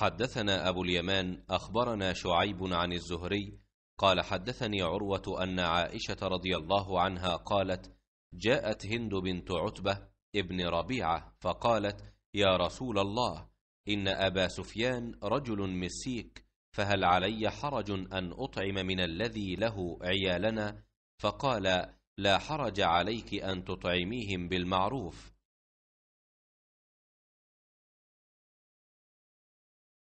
حدثنا أبو اليمان أخبرنا شعيب عن الزهري قال حدثني عروة أن عائشة رضي الله عنها قالت جاءت هند بنت عتبة ابن ربيعة فقالت يا رسول الله إن أبا سفيان رجل مسيك فهل علي حرج أن أطعم من الذي له عيالنا فقال لا حرج عليك أن تطعميهم بالمعروف